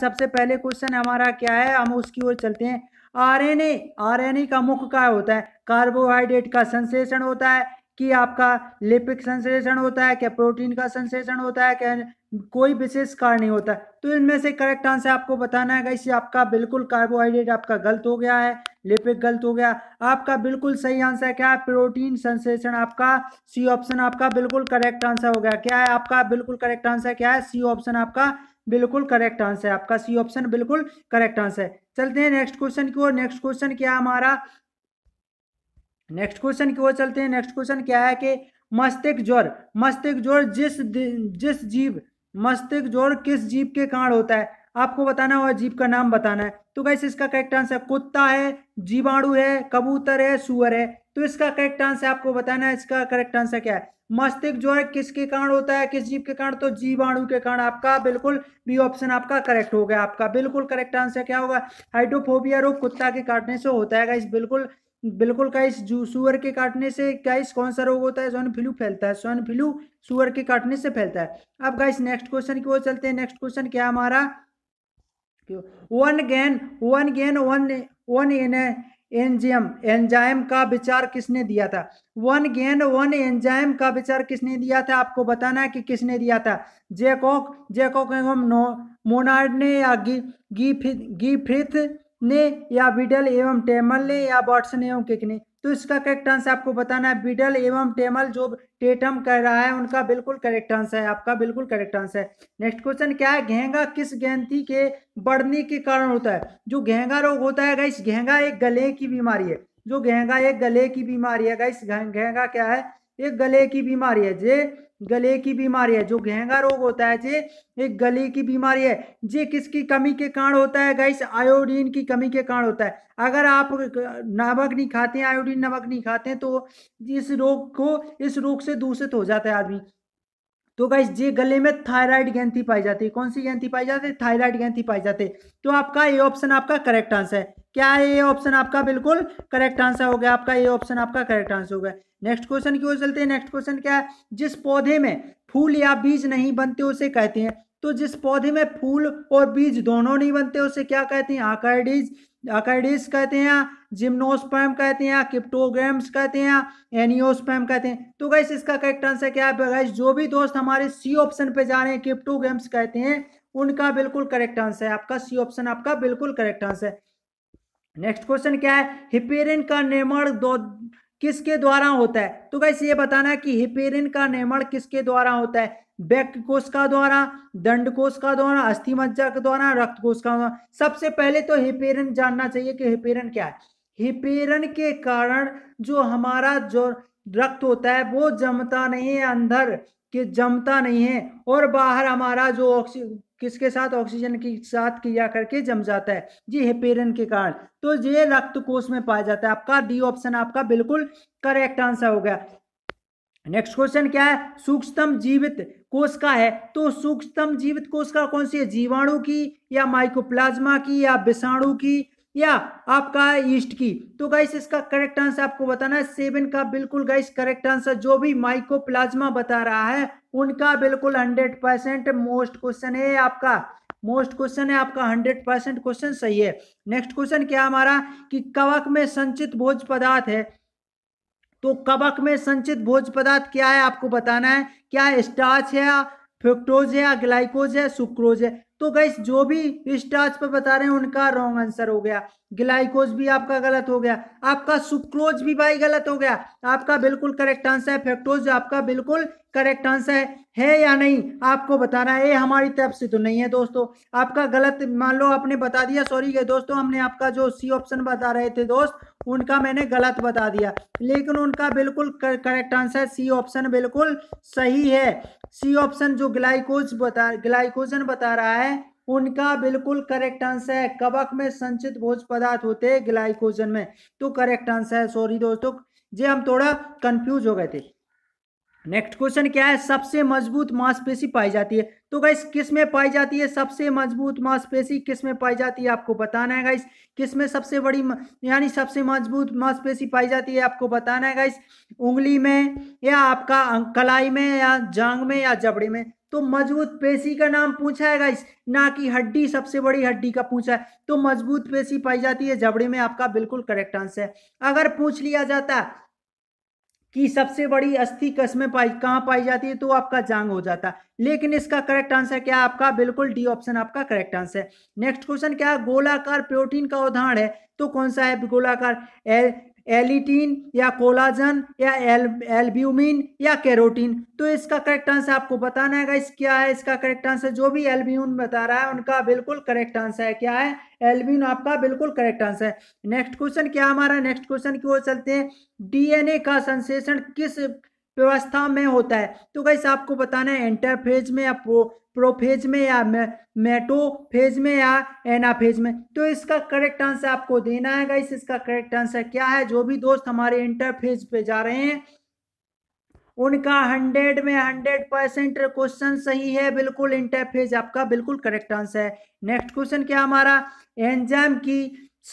सबसे पहले क्वेश्चन हमारा क्या है हम उसकी ओर चलते हैं आरएनए आरएनए का मुख क्या होता है कार्बोहाइड्रेट का संश्लेषण होता है कि आपका लिपिक संश्लेषण होता है क्या प्रोटीन का संश्लेषण होता है क्या कोई विशेष कार्य नहीं होता तो इनमें से करेक्ट आंसर आपको बताना है इससे आपका बिल्कुल कार्बोहाइड्रेट आपका गलत हो गया है लिपिक गलत हो गया आपका बिल्कुल सही आंसर क्या है प्रोटीन संश्लेषण आपका सी ऑप्शन आपका बिल्कुल करेक्ट आंसर हो गया क्या है आपका बिल्कुल करेक्ट आंसर क्या है सी ऑप्शन आपका बिल्कुल करेक्ट आंसर है आपका सी ऑप्शन बिल्कुल करेक्ट आंसर है चलते हैं नेक्स्ट क्वेश्चन की ओर नेक्स्ट क्वेश्चन क्या हमारा नेक्स्ट क्वेश्चन की ओर चलते हैं नेक्स्ट क्वेश्चन क्या है कि मस्तिष्क ज्वर मस्तिष्क ज्वर जिस जिस जीव मस्तिष्क ज्वर किस जीव के कारण होता है आपको बताना और जीव का नाम बताना है तो कैसे इसका करेक्ट आंसर कुत्ता है जीवाणु है कबूतर है सुअर है तो इसका करेक्ट आंसर आपको बताना है इसका करेक्ट आंसर क्या है मस्तिष्क जो है किसके कारण होता है किस जीव के कारण तो जीवाणु के कारण आपका बिल्कुल बी ऑप्शन आपका करेक्ट हो गया आपका बिल्कुल करेक्ट आंसर क्या होगा हाइड्रोफोबिया रोग कुत्ता के काटने से होता है इस बिल्कुल बिल्कुल गाइस सुअर के काटने से इस कौन सा रोग होता है स्वर्ण फ्लू फैलता है स्वर्ण फ्लू सुअर के काटने से फैलता है अब गाइस नेक्स्ट क्वेश्चन की ओर चलते हैं नेक्स्ट क्वेश्चन क्या हमारा one gene one gene one one enzyme enzyme का विचार किसने दिया था वन गेन वन एंजाइम का विचार किसने दिया था आपको बताना है कि किसने दिया था जेकॉक जेकॉक एवं नो मोनार्ड ने या गी गी गी फ्रिथ ने या विडल एवं टेमल ने या बॉटसन एवं किकने तो इसका करेक्ट आंसर आपको बताना है बिडल एवं टेमल जो टेटम कह रहा है उनका बिल्कुल करेक्ट आंसर है आपका बिल्कुल करेक्ट आंसर है नेक्स्ट क्वेश्चन क्या है घेंगा किस ग्रंथि के बढ़ने के कारण होता है जो घेंगा रोग होता है इस घेंगा एक गले की बीमारी है जो घेंगा एक गले की बीमारी है इस घेंगा क्या है एक गले की बीमारी है जे गले की बीमारी है जो घेंगा रोग होता है जे एक गले की बीमारी है जे किसकी कमी के कारण होता है गैस आयोडीन की कमी के कारण होता है अगर आप नमक नहीं खाते हैं आयोडीन नमक नहीं खाते हैं तो इस रोग को इस रोग से दूषित हो जाता है आदमी तो गाइज ये गले में थायराइड गेंथी पाई जाती है कौन सी गेंथी पाई जाती है थायराइड गेंथी पाई जाती है तो आपका ये ऑप्शन आपका करेक्ट आंसर है क्या है ये ऑप्शन आपका बिल्कुल करेक्ट आंसर हो गया आपका ये ऑप्शन आपका करेक्ट आंसर हो गया नेक्स्ट क्वेश्चन की ओर चलते हैं नेक्स्ट क्वेश्चन क्या है जिस पौधे में फूल या बीज नहीं बनते उसे कहते हैं तो जिस पौधे में फूल और बीज दोनों नहीं बनते उसे क्या कहते हैं आकाइडीज आकाइडीज कहते हैं जिम्नोस्पैम कहते हैं किप्टोग्राम्स कहते हैं एनियोस्पैम कहते हैं तो गैस इसका करेक्ट आंसर क्या है गैस जो भी दोस्त हमारे सी ऑप्शन पे जा रहे हैं किप्टोग्राम्स कहते हैं उनका बिल्कुल करेक्ट आंसर है आपका सी ऑप्शन आपका बिल्कुल करेक्ट आंसर है नेक्स्ट क्वेश्चन क्या है हिपेरिन का निर्माण किसके द्वारा होता है तो गाइस ये बताना है कि हिपेरिन का निर्माण किसके द्वारा होता है बैक कोश का द्वारा दंड कोश का द्वारा अस्थि मज्जा के द्वारा रक्त कोश का द्वारा सबसे पहले तो हिपेरन जानना चाहिए कि हिपेरन क्या है हिपेरन के कारण जो हमारा जो रक्त होता है वो जमता नहीं है अंदर कि जमता नहीं है और बाहर हमारा जो ऑक्सी किसके साथ ऑक्सीजन के साथ क्रिया करके जम जाता है जी हेपेरन के कारण तो ये रक्त कोष में पाया जाता है आपका डी ऑप्शन आपका बिल्कुल करेक्ट आंसर हो गया नेक्स्ट क्वेश्चन क्या है सूक्ष्मतम जीवित कोष का है तो सूक्ष्मतम जीवित कोष का कौन सी है जीवाणु की या माइकोप्लाज्मा की या विषाणु की या आपका ईस्ट की तो गाइस इसका करेक्ट आंसर आपको बताना है सेवन का बिल्कुल गाइस करेक्ट आंसर जो भी माइकोप्लाज्मा बता रहा है उनका बिल्कुल हंड्रेड परसेंट मोस्ट क्वेश्चन है आपका मोस्ट क्वेश्चन है आपका हंड्रेड परसेंट क्वेश्चन सही है नेक्स्ट क्वेश्चन क्या हमारा कि कवक में संचित भोज पदार्थ है तो कवक में संचित भोज पदार्थ क्या है आपको बताना है क्या स्टार्च है फ्रुक्टोज है ग्लाइकोज है सुक्रोज है तो गैस जो भी स्टार्च पर बता रहे हैं उनका रॉन्ग आंसर हो गया ग्लाइकोज भी आपका गलत हो गया आपका सुक्रोज भी भाई गलत हो गया आपका बिल्कुल करेक्ट आंसर है फैक्टोज आपका बिल्कुल करेक्ट आंसर है है या नहीं आपको बताना है ये हमारी तरफ से तो नहीं है दोस्तों आपका गलत मान लो आपने बता दिया सॉरी दोस्तों हमने आपका जो सी ऑप्शन बता रहे थे दोस्त उनका मैंने गलत बता दिया लेकिन उनका बिल्कुल करेक्ट आंसर सी ऑप्शन बिल्कुल सही है सी ऑप्शन जो ग्लाइकोज बता ग्लाइकोजन बता रहा है उनका बिल्कुल करेक्ट आंसर है कवक में संचित भोज पदार्थ होते हैं ग्लाइकोजन में तो करेक्ट आंसर है सॉरी दोस्तों जे हम थोड़ा कंफ्यूज हो गए थे नेक्स्ट क्वेश्चन क्या है सबसे मजबूत मांसपेशी पाई जाती है तो गाइस किस में पाई जाती है सबसे मजबूत मांसपेशी किस में पाई जाती है आपको बताना है गाइस किस में सबसे बड़ी यानी सबसे मजबूत मांसपेशी पाई जाती है आपको बताना है गाइस उंगली में या आपका कलाई में या जांग में या जबड़े में तो मजबूत पेशी का नाम पूछा है गाइस ना कि हड्डी सबसे बड़ी हड्डी का पूछा है तो मजबूत पेशी पाई जाती है जबड़े में आपका बिल्कुल करेक्ट आंसर है अगर पूछ लिया जाता कि सबसे बड़ी अस्थि कस में पाई कहाँ पाई जाती है तो आपका जांग हो जाता लेकिन इसका करेक्ट आंसर क्या आपका बिल्कुल डी ऑप्शन आपका करेक्ट आंसर है नेक्स्ट क्वेश्चन क्या गोलाकार प्रोटीन का उदाहरण है तो कौन सा है गोलाकार एलिटीन या कोलाजन या एल एल्ब्यूमिन या कैरोटीन तो इसका करेक्ट आंसर आपको बताना है इस क्या है इसका करेक्ट आंसर जो भी एल्ब्यून बता रहा है उनका बिल्कुल करेक्ट आंसर है क्या है एल्ब्यून आपका बिल्कुल करेक्ट आंसर है नेक्स्ट क्वेश्चन क्या हमारा नेक्स्ट क्वेश्चन की ओर चलते हैं डीएनए का संश्लेषण किस व्यवस्था में होता है तो गैस आपको बताना है एंटरफेज में या प्रो प्रोफेज में या फेज में या एनाफेज में तो इसका करेक्ट आंसर आपको देना है गैस इसका करेक्ट आंसर क्या है जो भी दोस्त हमारे इंटरफेज पे जा रहे हैं उनका हंड्रेड में हंड्रेड परसेंट क्वेश्चन सही है बिल्कुल इंटरफेज आपका बिल्कुल करेक्ट आंसर है नेक्स्ट क्वेश्चन क्या हमारा एंजाम की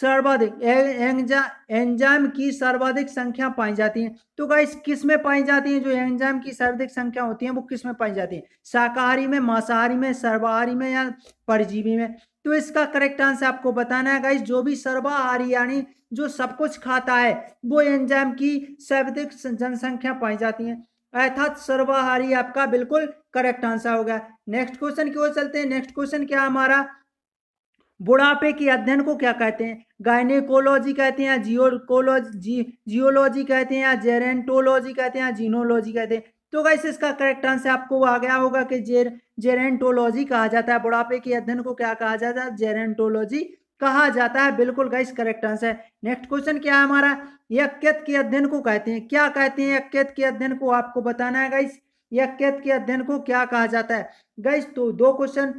सर्वाधिक एंजा एंजाइम की सर्वाधिक संख्या पाई जाती है तो गाइस किस में पाई जाती है जो एंजाइम की सर्वाधिक संख्या होती है वो किस में पाई जाती है शाकाहारी में मांसाहारी में सर्वाहारी में या परजीवी में तो इसका करेक्ट आंसर आपको बताना है गाइस जो भी सर्वाहारी यानी जो सब कुछ खाता है वो एंजाइम की सर्वाधिक जनसंख्या पाई जाती है अर्थात सर्वाहारी आपका बिल्कुल करेक्ट आंसर हो गया नेक्स्ट क्वेश्चन की ओर चलते हैं नेक्स्ट क्वेश्चन क्या हमारा बुढ़ापे के अध्ययन को क्या कहते हैं गायनेकोलॉजी कहते हैं जियोकोलॉजी जी जियोलॉजी कहते हैं जेरेंटोलॉजी कहते हैं जीनोलॉजी कहते हैं तो गैसे इसका करेक्ट आंसर आपको आ गया होगा कि जेर जेरेंटोलॉजी कहा जाता है बुढ़ापे के अध्ययन को क्या कहा जाता है जेरेंटोलॉजी कहा जाता है बिल्कुल गाइस करेक्ट आंसर है नेक्स्ट क्वेश्चन क्या है हमारा यकैत के अध्ययन को कहते हैं क्या कहते हैं यक्यत के अध्ययन को आपको बताना है गाइस यक्यत के अध्ययन को क्या कहा जाता है गाइस तो दो क्वेश्चन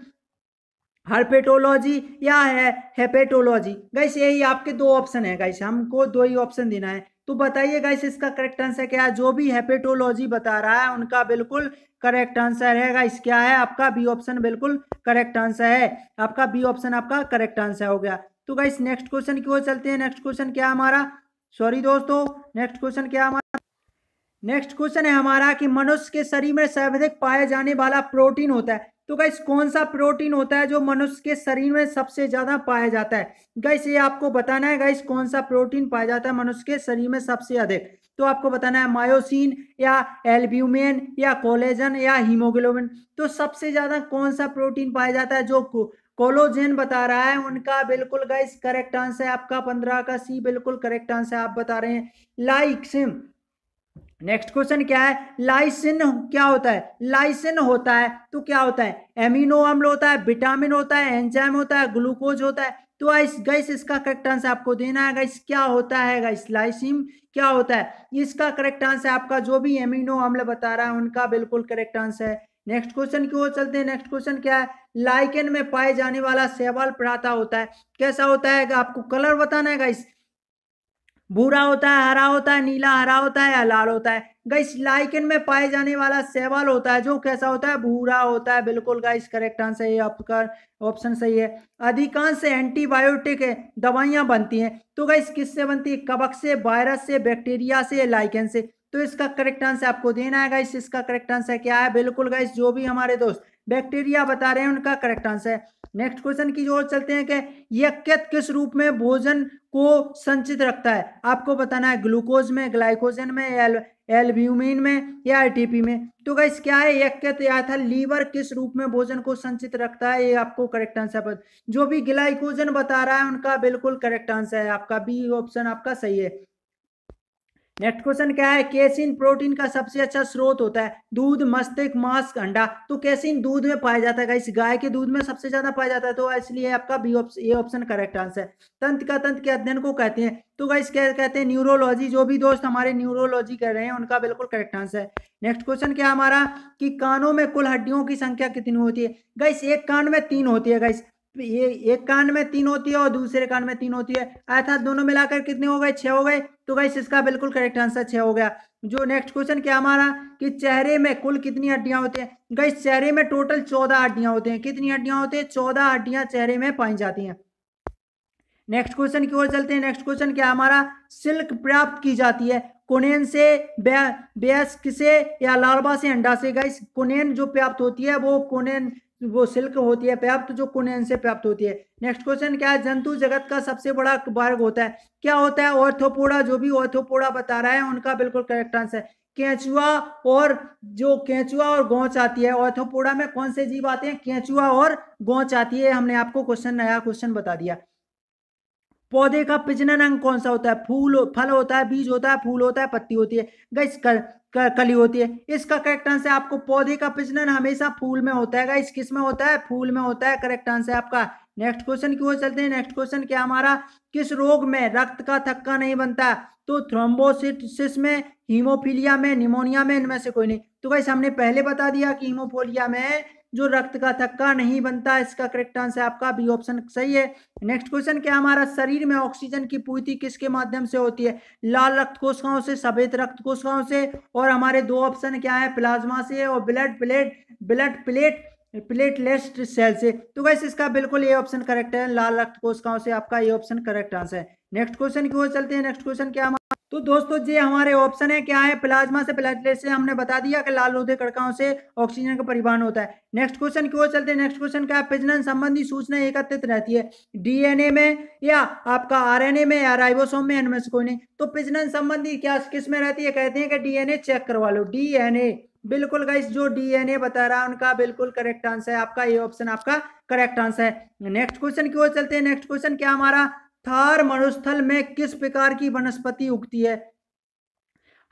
हर्पेटोलॉजी या है हेपेटोलॉजी गाइस यही आपके दो ऑप्शन है गाइस हमको दो ही ऑप्शन देना है तो बताइए गाइस इसका करेक्ट आंसर क्या है जो भी हेपेटोलॉजी बता रहा है उनका बिल्कुल करेक्ट आंसर है गाइस क्या है आपका बी ऑप्शन बिल्कुल करेक्ट आंसर है आपका बी ऑप्शन आपका करेक्ट आंसर हो गया तो गाइस नेक्स्ट क्वेश्चन की ओर चलते हैं नेक्स्ट क्वेश्चन क्या हमारा सॉरी दोस्तों नेक्स्ट क्वेश्चन क्या हमारा नेक्स्ट क्वेश्चन है हमारा कि मनुष्य के शरीर में सर्वाधिक पाया जाने वाला प्रोटीन होता है तो गाइस कौन सा प्रोटीन होता है जो मनुष्य के शरीर में सबसे ज़्यादा पाया जाता है गाइस ये आपको बताना है गाइस कौन सा प्रोटीन पाया जाता है मनुष्य के शरीर में सबसे अधिक तो आपको बताना है मायोसिन या एल्ब्यूमेन या कोलेजन या हीमोग्लोबिन तो सबसे ज़्यादा कौन सा प्रोटीन पाया जाता है जो कोलोजेन बता रहा है उनका बिल्कुल गाइस करेक्ट आंसर है आपका पंद्रह का सी बिल्कुल करेक्ट आंसर आप बता रहे हैं लाइक सिम नेक्स्ट क्वेश्चन क्या है लाइसिन क्या होता है लाइसिन होता है तो क्या होता है एमिनो अम्ल होता है विटामिन होता है एंजाइम होता है ग्लूकोज होता है तो आइस गैस इसका करेक्ट आंसर आपको देना है गैस क्या होता है गैस लाइसिन क्या होता है इसका करेक्ट आंसर आपका जो भी एमिनो अम्ल बता रहा है उनका बिल्कुल करेक्ट आंसर है नेक्स्ट क्वेश्चन की ओर चलते हैं नेक्स्ट क्वेश्चन क्या है लाइकेन में पाए जाने वाला सेवाल प्राता होता है कैसा होता है आपको कलर बताना है गाइस भूरा होता है हरा होता है नीला हरा होता है या लाल होता है गाइस लाइकन में पाए जाने वाला सेवाल होता है जो कैसा होता है भूरा होता है बिल्कुल गाइस करेक्ट आंसर ये आपका ऑप्शन सही है अधिकांश एंटीबायोटिक दवाइयां बनती हैं तो गाइस किससे बनती है कबक से वायरस से बैक्टीरिया से लाइकन से तो इसका करेक्ट आंसर आपको देना है गाइस इसका करेक्ट आंसर क्या है बिल्कुल गाइस जो भी हमारे दोस्त बैक्टीरिया बता रहे हैं उनका करेक्ट आंसर है नेक्स्ट क्वेश्चन की जो चलते हैं कि यकृत किस रूप में भोजन को संचित रखता है आपको बताना है ग्लूकोज में ग्लाइकोजन में एल एल्ब्यूमिन में या आईटीपी में तो गाइस क्या है यक्यत या था लीवर किस रूप में भोजन को संचित रखता है ये आपको करेक्ट आंसर पर जो भी ग्लाइकोजन बता रहा है उनका बिल्कुल करेक्ट आंसर है आपका बी ऑप्शन आपका सही है नेक्स्ट क्वेश्चन क्या है कैसिन प्रोटीन का सबसे अच्छा स्रोत होता है दूध मस्तिष्क मांस अंडा तो कैसिन दूध में पाया जाता है इस गाय के दूध में सबसे ज्यादा पाया जाता है तो इसलिए आपका बी ऑप्शन ये ऑप्शन करेक्ट आंसर है तंत्र का तंत्र के अध्ययन को कहते हैं तो गाइस क्या कहते हैं न्यूरोलॉजी जो भी दोस्त हमारे न्यूरोलॉजी कर रहे हैं उनका बिल्कुल करेक्ट आंसर है नेक्स्ट क्वेश्चन क्या हमारा कि कानों में कुल हड्डियों की संख्या कितनी होती है गाइस एक कान में तीन होती है गाइस ये एक कान में तीन होती है और दूसरे कान में तीन होती है अर्थात दोनों मिलाकर कितने हो गए छः हो गए तो गाइस इसका बिल्कुल करेक्ट आंसर छः हो गया जो नेक्स्ट क्वेश्चन क्या हमारा कि चेहरे में कुल कितनी हड्डियां होती हैं गाइस चेहरे में टोटल चौदह हड्डियां होती हैं कितनी हड्डियां होती हैं चौदह हड्डियां चेहरे में पाई जाती हैं नेक्स्ट क्वेश्चन की ओर चलते हैं नेक्स्ट क्वेश्चन क्या हमारा सिल्क प्राप्त की जाती है कुनेन से बेस्क से या लार्वा से अंडा से गाइस कुनेन जो प्राप्त होती है वो कुनेन वो सिल्क होती है पर्याप्त जो कुनेन से प्राप्त होती है नेक्स्ट क्वेश्चन क्या है जंतु जगत का सबसे बड़ा वर्ग होता है क्या होता है ऑर्थोपोडा जो भी ऑर्थोपोडा बता रहा है उनका बिल्कुल करेक्ट आंसर केंचुआ और जो केंचुआ और गौच आती है ऑर्थोपोडा में कौन से जीव आते हैं केंचुआ और गौच आती है हमने आपको क्वेश्चन नया क्वेश्चन बता दिया पौधे का प्रजनन अंग कौन सा होता है फूल फल होता है बीज होता है फूल होता है पत्ती होती है गैस कर, कर, कली होती है इसका करेक्ट आंसर आपको पौधे का प्रजनन हमेशा फूल में होता है गाइस किस में होता है फूल में होता है करेक्ट आंसर आपका नेक्स्ट क्वेश्चन की ओर चलते हैं नेक्स्ट क्वेश्चन क्या हमारा किस रोग में रक्त का थक्का नहीं बनता तो थ्रोम्बोसिटिस में हीमोफीलिया में निमोनिया में इनमें से कोई नहीं तो गाइस हमने पहले बता दिया कि हीमोफोलिया में जो रक्त का थक्का नहीं बनता इसका करेक्ट आंसर आपका बी ऑप्शन सही है नेक्स्ट क्वेश्चन क्या हमारा शरीर में ऑक्सीजन की पूर्ति किसके माध्यम से होती है लाल रक्त कोशिकाओं से सफेद रक्त कोशिकाओं से और हमारे दो ऑप्शन क्या है प्लाज्मा से और blood plate blood plate platelets cell से तो वैसे इसका बिल्कुल ये ऑप्शन करेक्ट है लाल रक्त कोशिकाओं से आपका ये ऑप्शन करेक्ट आंसर है नेक्स्ट क्वेश्चन की ओर चलते हैं नेक्स्ट क्वेश्चन क्या हमारा तो दोस्तों ये हमारे ऑप्शन है क्या है प्लाज्मा से प्लेटलेट से हमने बता दिया कि लाल रोधे कड़काओं से ऑक्सीजन का परिवहन होता है नेक्स्ट क्वेश्चन की ओर चलते हैं नेक्स्ट क्वेश्चन है प्रजनन संबंधी सूचना एकत्रित रहती है डीएनए में या आपका आरएनए में या राइबोसोम में एनमेस कोई नहीं तो प्रजनन संबंधी क्या किस में रहती है कहते हैं कि डीएनए चेक करवा लो डीएनए बिल्कुल गाइस जो डीएनए बता रहा है उनका बिल्कुल करेक्ट आंसर है आपका ये ऑप्शन आपका करेक्ट आंसर है नेक्स्ट क्वेश्चन की ओर चलते हैं नेक्स्ट क्वेश्चन क्या हमारा थार मरुस्थल में किस प्रकार की वनस्पति उगती है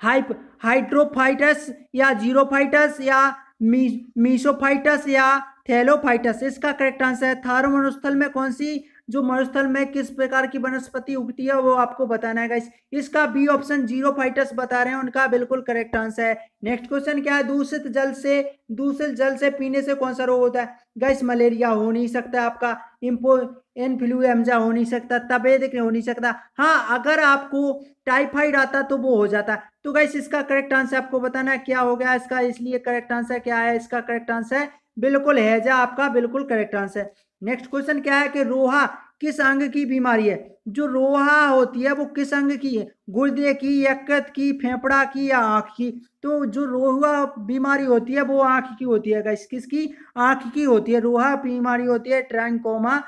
हाइप हाइड्रोफाइटस या जीरोफाइटस या मी, मीसोफाइटस या थैलोफाइटस इसका करेक्ट आंसर है थार मरुस्थल में कौन सी जो मरुस्थल में किस प्रकार की वनस्पति उगती है वो आपको बताना है इसका बी ऑप्शन जीरो फाइटस बता रहे हैं उनका बिल्कुल करेक्ट आंसर है नेक्स्ट क्वेश्चन क्या है दूषित जल से दूषित जल से पीने से कौन सा रोग होता है गैस मलेरिया हो नहीं सकता आपका इम्पो इन्फ्लुएंजा हो नहीं सकता तबेद हो नहीं सकता हाँ अगर आपको टाइफाइड आता तो वो हो जाता तो गैस इसका करेक्ट आंसर आपको बताना है क्या हो गया इसका इसलिए करेक्ट आंसर क्या है इसका करेक्ट आंसर है बिल्कुल हैजा आपका बिल्कुल करेक्ट आंसर नेक्स्ट क्वेश्चन क्या है कि रोहा किस अंग की बीमारी है जो रोहा होती है वो किस अंग की है गुर्दे की यकृत की फेफड़ा की या आँख की तो जो रोहा बीमारी होती है वो आँख की होती है किस किसकी आँख की होती है रोहा बीमारी होती है ट्रैंकोमा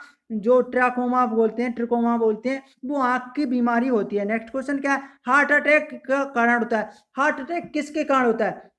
जो ट्रैकोमा बोलते हैं ट्रिकोमा बोलते हैं वो आँख की बीमारी होती है नेक्स्ट क्वेश्चन क्या है हार्ट अटैक का कारण होता है हार्ट अटैक किसके कारण होता है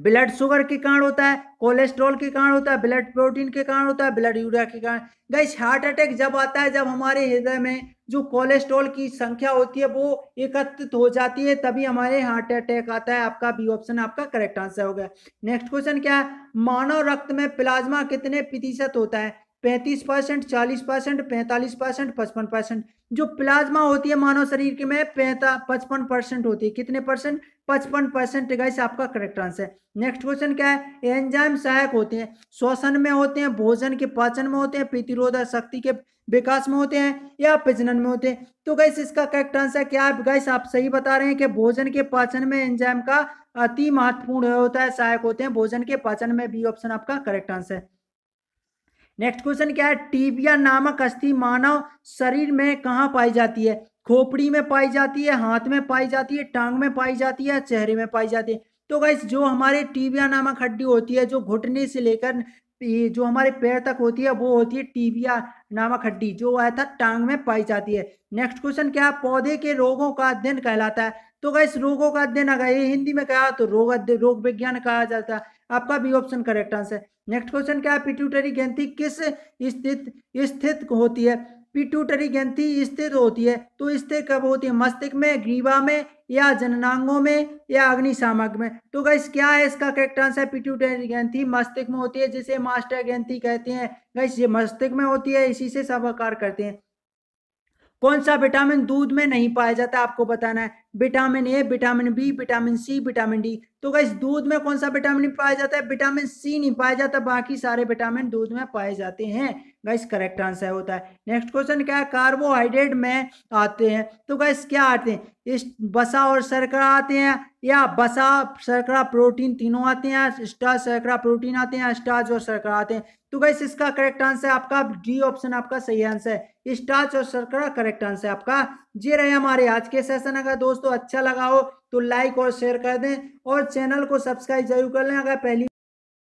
ब्लड शुगर के कारण होता है कोलेस्ट्रॉल के कारण होता है ब्लड प्रोटीन के कारण होता है ब्लड यूरिया के कारण गैस हार्ट अटैक जब आता है जब हमारे हृदय में जो कोलेस्ट्रॉल की संख्या होती है वो एकत्रित हो जाती है तभी हमारे हार्ट अटैक आता है आपका बी ऑप्शन आपका करेक्ट आंसर हो गया नेक्स्ट क्वेश्चन क्या है मानव रक्त में प्लाज्मा कितने प्रतिशत होता है पैंतीस परसेंट चालीस परसेंट पैंतालीस परसेंट पचपन परसेंट जो प्लाज्मा होती है मानव शरीर के में पैंता पचपन परसेंट होती है कितने परसेंट पचपन परसेंट गाइस आपका करेक्ट आंसर नेक्स्ट क्वेश्चन क्या है एंजाइम सहायक होते हैं श्वसन में होते हैं भोजन के पाचन में होते हैं प्रतिरोधक शक्ति के विकास में होते हैं या प्रजनन में होते हैं तो गाइस इसका करेक्ट आंसर क्या है गाइस आप सही बता रहे हैं कि भोजन के पाचन में एंजाइम का अति महत्वपूर्ण होता है सहायक होते हैं भोजन के पाचन में बी ऑप्शन आपका करेक्ट आंसर नेक्स्ट क्वेश्चन क्या है टीबिया नामक अस्थि मानव शरीर में कहाँ पाई जाती है खोपड़ी में पाई जाती है हाथ में पाई जाती है टांग में पाई जाती है चेहरे में पाई जाती है तो गाइस जो हमारे टीबिया नामक हड्डी होती है जो घुटने से लेकर जो हमारे पैर तक होती है वो होती है टीबिया नामक हड्डी जो आया था टांग में पाई जाती है नेक्स्ट क्वेश्चन क्या है पौधे के रोगों का अध्ययन कहलाता है तो गाइस रोगों का अध्ययन अगर ये हिंदी में कहा तो रोग अध्ययन रोग विज्ञान कहा जाता है आपका B option correct answer next question क्या है पिट्यूटरी ग्रंथि किस स्थित स्थित होती है पिट्यूटरी ग्रंथि स्थित होती है तो स्थित कब होती है मस्तिष्क में ग्रीवा में या जननांगों में या अग्निशामक में तो गैस क्या है इसका करेक्ट आंसर पिट्यूटरी ग्रंथि मस्तिष्क में होती है जिसे मास्टर ग्रंथि कहते हैं गैस ये मस्तिष्क में होती है इसी से सब आकार करते हैं कौन सा विटामिन दूध में नहीं पाया जाता आपको बताना है vitamin A vitamin B vitamin C vitamin D तो गई दूध में कौन सा विटामिन पाया जाता है विटामिन सी नहीं पाया जाता बाकी सारे विटामिन दूध में पाए जाते हैं गाइस करेक्ट आंसर होता है नेक्स्ट क्वेश्चन क्या है कार्बोहाइड्रेट में आते हैं तो गाइस क्या आते हैं इस बसा और शर्करा आते हैं या बसा शर्करा प्रोटीन तीनों आते हैं स्टार शर्करा प्रोटीन आते हैं स्टार्च और शर्करा आते हैं तो गाइस इसका करेक्ट आंसर आपका डी ऑप्शन आपका सही आंसर है स्टार्च और शर्करा करेक्ट आंसर आपका ये रहे हमारे आज के सेशन अगर दोस्तों अच्छा लगा हो तो लाइक और शेयर कर दें और चैनल को सब्सक्राइब जरूर कर लें अगर पहली